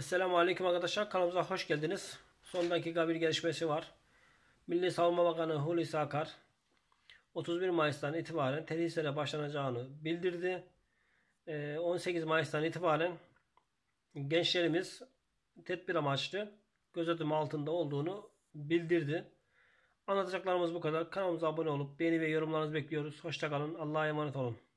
Esselamu Aleyküm arkadaşlar. Kanalımıza hoş geldiniz. Son dakika bir gelişmesi var. Milli Savunma Bakanı Hulusi Akar 31 Mayıs'tan itibaren terhislere başlanacağını bildirdi. 18 ee, Mayıs'tan itibaren gençlerimiz tedbir amaçlı gözetim altında olduğunu bildirdi. Anlatacaklarımız bu kadar. Kanalımıza abone olup beğeni ve yorumlarınızı bekliyoruz. Hoşçakalın. Allah'a emanet olun.